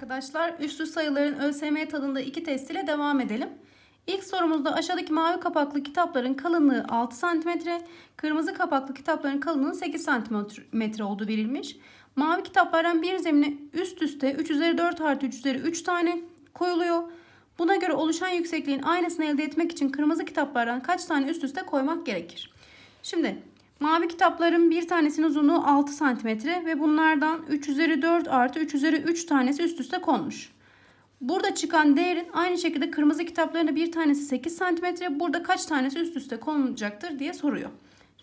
arkadaşlar üstü sayıların ÖSYM tadında iki test ile devam edelim. İlk sorumuzda aşağıdaki mavi kapaklı kitapların kalınlığı 6 cm, kırmızı kapaklı kitapların kalınlığı 8 cm olduğu verilmiş. Mavi kitaplardan bir zemine üst üste 3 üzeri 4 artı 3 üzeri 3 tane koyuluyor. Buna göre oluşan yüksekliğin aynısını elde etmek için kırmızı kitaplardan kaç tane üst üste koymak gerekir? Şimdi Mavi kitapların bir tanesinin uzunluğu 6 cm ve bunlardan 3 üzeri 4 artı 3 üzeri 3 tanesi üst üste konmuş. Burada çıkan değerin aynı şekilde kırmızı kitaplarında bir tanesi 8 cm. Burada kaç tanesi üst üste konulacaktır diye soruyor.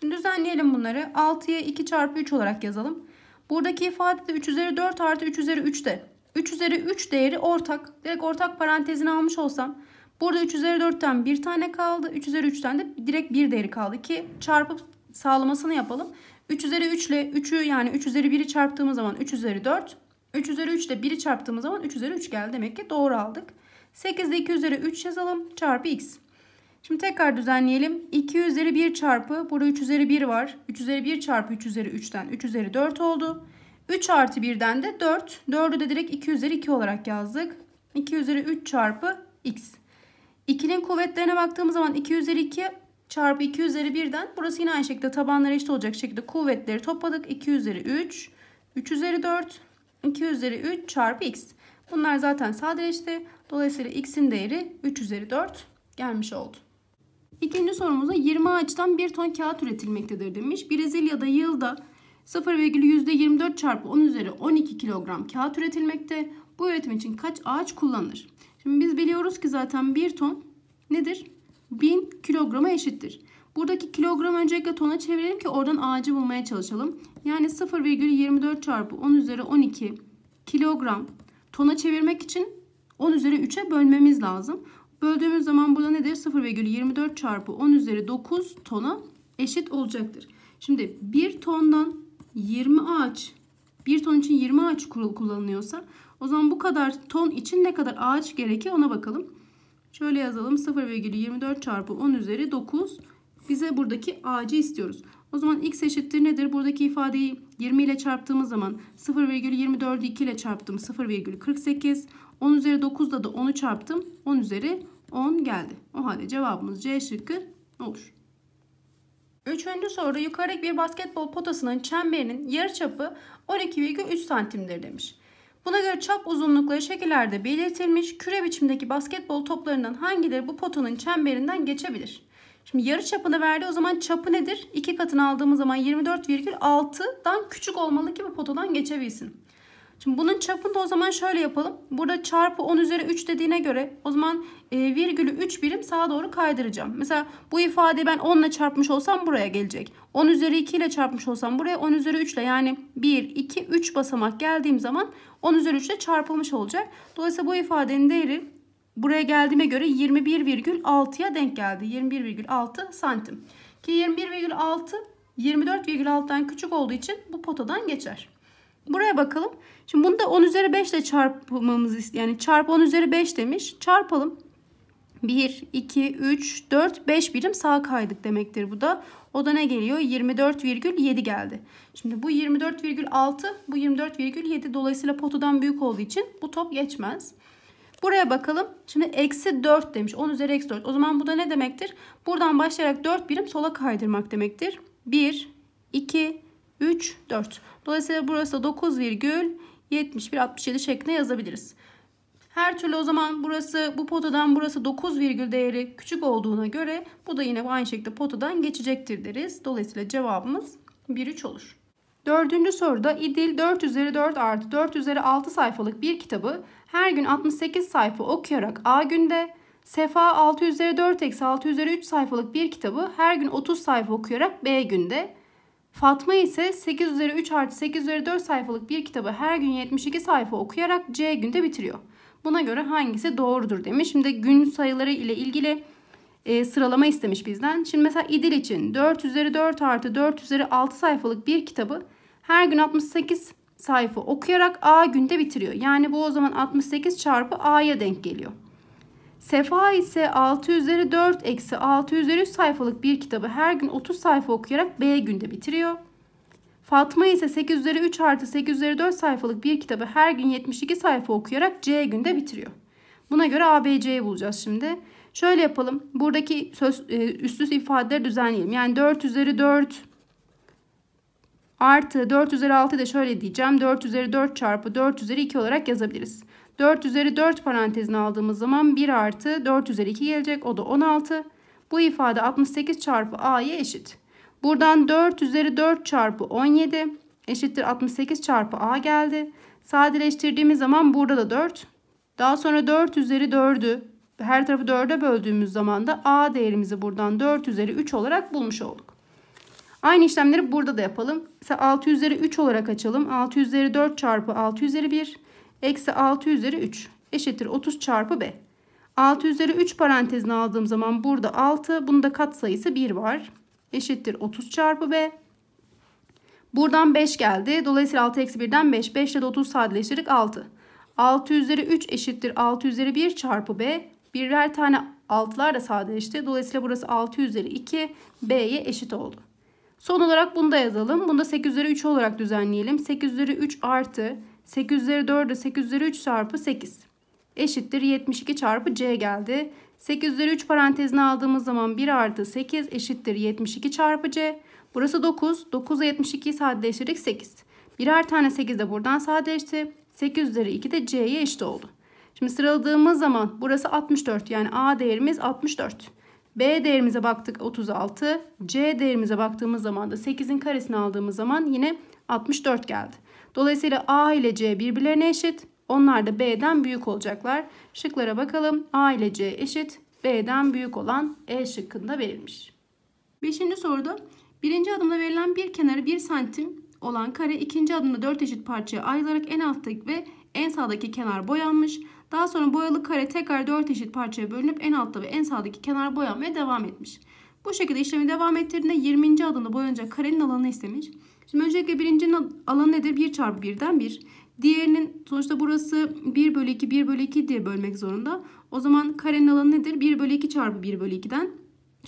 Şimdi düzenleyelim bunları. 6'ya 2 çarpı 3 olarak yazalım. Buradaki ifade de 3 üzeri 4 artı 3 üzeri 3 de. 3 üzeri 3 değeri ortak. Direkt ortak parantezini almış olsam. Burada 3 üzeri 4'ten bir tane kaldı. 3 üzeri 3'ten de direkt bir değeri kaldı ki çarpıp sağlamasını yapalım. 3 üzeri 3 ile 3'ü yani 3 üzeri 1'i çarptığımız zaman 3 üzeri 4. 3 üzeri 3 ile 1'i çarptığımız zaman 3 üzeri 3 geldi. Demek ki doğru aldık. 8 ile 2 üzeri 3 yazalım. Çarpı x. Şimdi tekrar düzenleyelim. 2 üzeri 1 çarpı. Burada 3 üzeri 1 var. 3 üzeri 1 çarpı 3 üzeri 3'ten 3 üzeri 4 oldu. 3 artı 1'den de 4. 4'ü de direkt 2 üzeri 2 olarak yazdık. 2 üzeri 3 çarpı x. 2'nin kuvvetlerine baktığımız zaman 2 üzeri 2 çarpı 2 üzeri 1'den burası yine aynı şekilde tabanları eşit olacak şekilde kuvvetleri topladık. 2 üzeri 3, 3 üzeri 4, 2 üzeri 3 çarpı x. Bunlar zaten sadeleşti. Dolayısıyla x'in değeri 3 üzeri 4 gelmiş oldu. İkinci sorumuzda 20 ağaçtan 1 ton kağıt üretilmektedir demiş. Brezilya'da yılda 0,24 çarpı 10 üzeri 12 kilogram kağıt üretilmekte. Bu üretim için kaç ağaç kullanılır? Şimdi biz biliyoruz ki zaten 1 ton nedir? 1000 kilograma eşittir. Buradaki kilogram öncelikle tona çevirelim ki oradan ağacı bulmaya çalışalım. Yani 0,24 çarpı 10 üzeri 12 kilogram tona çevirmek için 10 üzeri 3'e bölmemiz lazım. Böldüğümüz zaman burada nedir? 0,24 çarpı 10 üzeri 9 tona eşit olacaktır. Şimdi 1 tondan 20 ağaç 1 ton için 20 ağaç kurul kullanılıyorsa o zaman bu kadar ton için ne kadar ağaç gerekir ona bakalım. Şöyle yazalım 0,24 çarpı 10 üzeri 9 bize buradaki ağacı istiyoruz. O zaman x eşittir nedir? Buradaki ifadeyi 20 ile çarptığımız zaman 0,24'ü 2 ile çarptım 0,48. 10 üzeri 9'da da 10'u çarptım 10 üzeri 10 geldi. O halde cevabımız C şıkkı olur. Üçüncü soru yukarıdaki bir basketbol potasının çemberinin yarıçapı 12,3 santimdir demiş. Buna göre çap uzunlukları şekillerde belirtilmiş. Küre biçimdeki basketbol toplarından hangileri bu potanın çemberinden geçebilir? Şimdi yarı çapını verdi o zaman çapı nedir? İki katını aldığımız zaman 24,6'dan küçük olmalı ki bu potadan geçebilsin. Şimdi bunun çapını da o zaman şöyle yapalım. Burada çarpı 10 üzeri 3 dediğine göre o zaman e, virgülü 3 birim sağa doğru kaydıracağım. Mesela bu ifadeyi ben 10 ile çarpmış olsam buraya gelecek. 10 üzeri 2 ile çarpmış olsam buraya 10 üzeri 3 ile yani 1, 2, 3 basamak geldiğim zaman 10 üzeri 3 ile çarpılmış olacak. Dolayısıyla bu ifadenin değeri buraya geldiğime göre 21,6'ya denk geldi. 21,6 santim. Ki 21,6 24,6'dan küçük olduğu için bu potadan geçer. Buraya bakalım. Şimdi bunu da 10 üzeri 5 ile çarpmamız yani çarp 10 üzeri 5 demiş. Çarpalım. 1, 2, 3, 4, 5 birim sağ kaydık demektir bu da. O da ne geliyor? 24,7 geldi. Şimdi bu 24,6 bu 24,7 dolayısıyla potadan büyük olduğu için bu top geçmez. Buraya bakalım. Şimdi eksi 4 demiş. 10 üzeri eksi 4. O zaman bu da ne demektir? Buradan başlayarak 4 birim sola kaydırmak demektir. 1, 2, 3, 4. Dolayısıyla burası da 9,7167 şeklinde yazabiliriz. Her türlü o zaman burası bu potadan burası 9 virgül değeri küçük olduğuna göre bu da yine aynı şekilde potadan geçecektir deriz. Dolayısıyla cevabımız 1-3 olur. Dördüncü soruda İdil 4 üzeri 4 artı 4 üzeri 6 sayfalık bir kitabı her gün 68 sayfa okuyarak A günde, Sefa 6 üzeri 4 eksi 6 üzeri 3 sayfalık bir kitabı her gün 30 sayfa okuyarak B günde, Fatma ise 8 üzeri 3 artı 8 üzeri 4 sayfalık bir kitabı her gün 72 sayfa okuyarak C günde bitiriyor. Buna göre hangisi doğrudur demiş. Şimdi gün sayıları ile ilgili e, sıralama istemiş bizden. Şimdi mesela İdil için 4 üzeri 4 artı 4 üzeri 6 sayfalık bir kitabı her gün 68 sayfa okuyarak A günde bitiriyor. Yani bu o zaman 68 çarpı A'ya denk geliyor. Sefa ise 6 üzeri 4 eksi 6 üzeri 3 sayfalık bir kitabı her gün 30 sayfa okuyarak B günde bitiriyor. Fatma ise 8 üzeri 3 artı 8 üzeri 4 sayfalık bir kitabı her gün 72 sayfa okuyarak C günde bitiriyor. Buna göre ABC'yi bulacağız şimdi. Şöyle yapalım. Buradaki söz, üst e, üste ifadeleri düzenleyelim. Yani 4 üzeri 4 artı 4 üzeri 6 de şöyle diyeceğim. 4 üzeri 4 çarpı 4 üzeri 2 olarak yazabiliriz. 4 üzeri 4 parantezine aldığımız zaman 1 artı 4 üzeri 2 gelecek. O da 16. Bu ifade 68 çarpı a'ya eşit. Buradan 4 üzeri 4 çarpı 17 eşittir 68 çarpı a geldi. Sadeleştirdiğimiz zaman burada da 4. Daha sonra 4 üzeri 4'ü her tarafı 4'e böldüğümüz zaman da a değerimizi buradan 4 üzeri 3 olarak bulmuş olduk. Aynı işlemleri burada da yapalım. Mesela 6 üzeri 3 olarak açalım. 6 üzeri 4 çarpı 6 üzeri 1 Eksi 6 üzeri 3 eşittir 30 çarpı b. 6 üzeri 3 parantezine aldığım zaman burada 6. Bunda kat sayısı 1 var. Eşittir 30 çarpı b. Buradan 5 geldi. Dolayısıyla 6 eksi 1'den 5. 5 ile de 30 sadeleştirdik 6. 6 üzeri 3 eşittir 6 üzeri 1 çarpı b. Birer tane 6'lar da sadeleşti. Dolayısıyla burası 6 üzeri 2 b'ye eşit oldu. Son olarak bunu da yazalım. Bunu da 8 üzeri 3 olarak düzenleyelim. 8 üzeri 3 artı 8 üzeri 4'e 8 üzeri 3 çarpı 8 eşittir 72 çarpı c geldi. 8 üzeri 3 parantezine aldığımız zaman 1 artı 8 eşittir 72 çarpı c. Burası 9. 9 ile 72'yi sadeleştirdik 8. Birer tane 8 de buradan sadeleşti. 8 üzeri 2 de c'ye eşit oldu. Şimdi sıraladığımız zaman burası 64 yani a değerimiz 64. B değerimize baktık 36. C değerimize baktığımız zaman da 8'in karesini aldığımız zaman yine 64 geldi. Dolayısıyla A ile C birbirlerine eşit. Onlar da B'den büyük olacaklar. Şıklara bakalım. A ile C eşit. B'den büyük olan E şıkkında verilmiş. Beşinci soruda birinci adımda verilen bir kenarı 1 santim olan kare ikinci adımda 4 eşit parçaya ayrılarak en alttaki ve en sağdaki kenar boyanmış. Daha sonra boyalı kare tekrar 4 eşit parçaya bölünüp en altta ve en sağdaki kenar boyanmaya devam etmiş. Bu şekilde işlemi devam ettirdiğinde 20. adımda boyunca karenin alanı istemiş. Şimdi öncelikle birinci alanı nedir? 1 çarpı 1'den 1. Diğerinin sonuçta burası 1 bölü 2, 1 bölü 2 diye bölmek zorunda. O zaman karenin alanı nedir? 1 bölü 2 çarpı 1 bölü 2'den.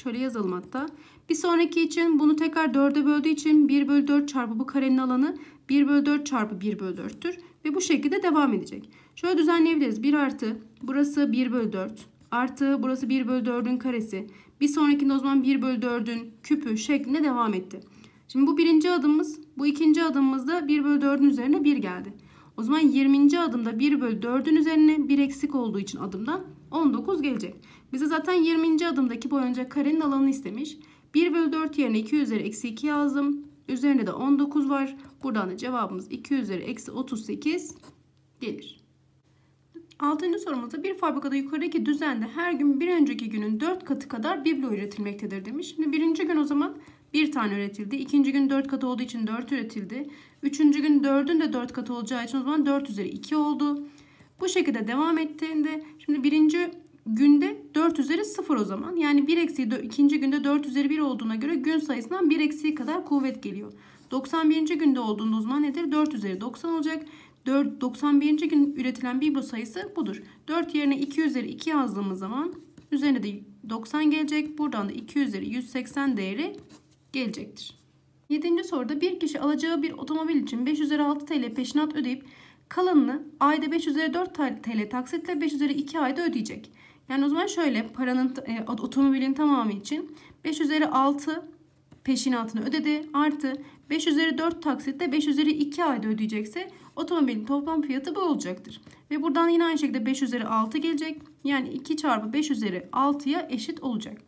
Şöyle yazalım hatta. Bir sonraki için bunu tekrar 4'e böldüğü için 1 bölü 4 çarpı bu karenin alanı 1 bölü 4 çarpı 1 bölü 4'tür. Ve bu şekilde devam edecek. Şöyle düzenleyebiliriz. 1 artı burası 1 bölü 4 artı burası 1 bölü 4'ün karesi. Bir sonrakinde o zaman 1 bölü 4'ün küpü şeklinde devam etti. Şimdi bu birinci adımımız. Bu ikinci adımımızda 1 bölü 4'ün üzerine 1 geldi. O zaman 20. adımda 1 bölü 4'ün üzerine 1 eksik olduğu için adımda 19 gelecek. Bize zaten 20. adımdaki boyunca karenin alanını istemiş. 1 bölü 4 yerine 2 üzeri eksi 2 yazdım. Üzerine de 19 var. Buradan da cevabımız 2 üzeri eksi 38 gelir. Altıncı sorumuzda bir fabrikada yukarıdaki düzende her gün bir önceki günün 4 katı kadar biblo üretilmektedir demiş. Şimdi birinci gün o zaman bir tane üretildi. ikinci gün 4 katı olduğu için 4 üretildi. Üçüncü gün 4'ün de 4 katı olacağı için o zaman 4 üzeri 2 oldu. Bu şekilde devam ettiğinde şimdi birinci günde 4 üzeri 0 o zaman. Yani 1 eksiği ikinci günde 4 üzeri 1 olduğuna göre gün sayısından 1 eksiği kadar kuvvet geliyor. 91. günde olduğunda o zaman nedir? 4 üzeri 90 olacak. 4, 91. gün üretilen biblo sayısı budur. 4 yerine 2 üzeri 2 yazdığımız zaman üzerine de 90 gelecek. Buradan da 2 üzeri 180 değeri gelecektir. 7. soruda bir kişi alacağı bir otomobil için 5 üzeri 6 TL peşinat ödeyip kalanını ayda 5 üzeri 4 TL taksitle 5 üzeri 2 ayda ödeyecek. Yani o zaman şöyle paranın e, otomobilin tamamı için 5 üzeri 6 peşinatını ödedi. Artı 5 üzeri 4 taksitle 5 üzeri 2 ayda ödeyecekse otomobilin toplam fiyatı bu olacaktır. Ve buradan yine aynı şekilde 5 üzeri 6 gelecek. Yani 2 çarpı 5 üzeri 6'ya eşit olacak.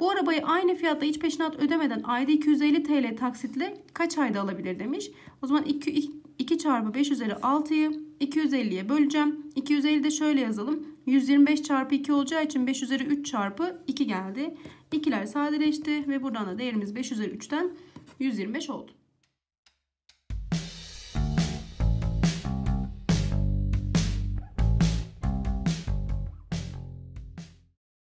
Bu arabayı aynı fiyatta hiç peşinat ödemeden ayda 250 TL taksitle kaç ayda alabilir demiş. O zaman 2, 2 çarpı 5 üzeri 6'yı 250'ye böleceğim. 250 de şöyle yazalım. 125 çarpı 2 olacağı için 5 üzeri 3 çarpı 2 geldi. 2'ler sadeleşti ve buradan da değerimiz 5 üzeri 3'ten 125 oldu.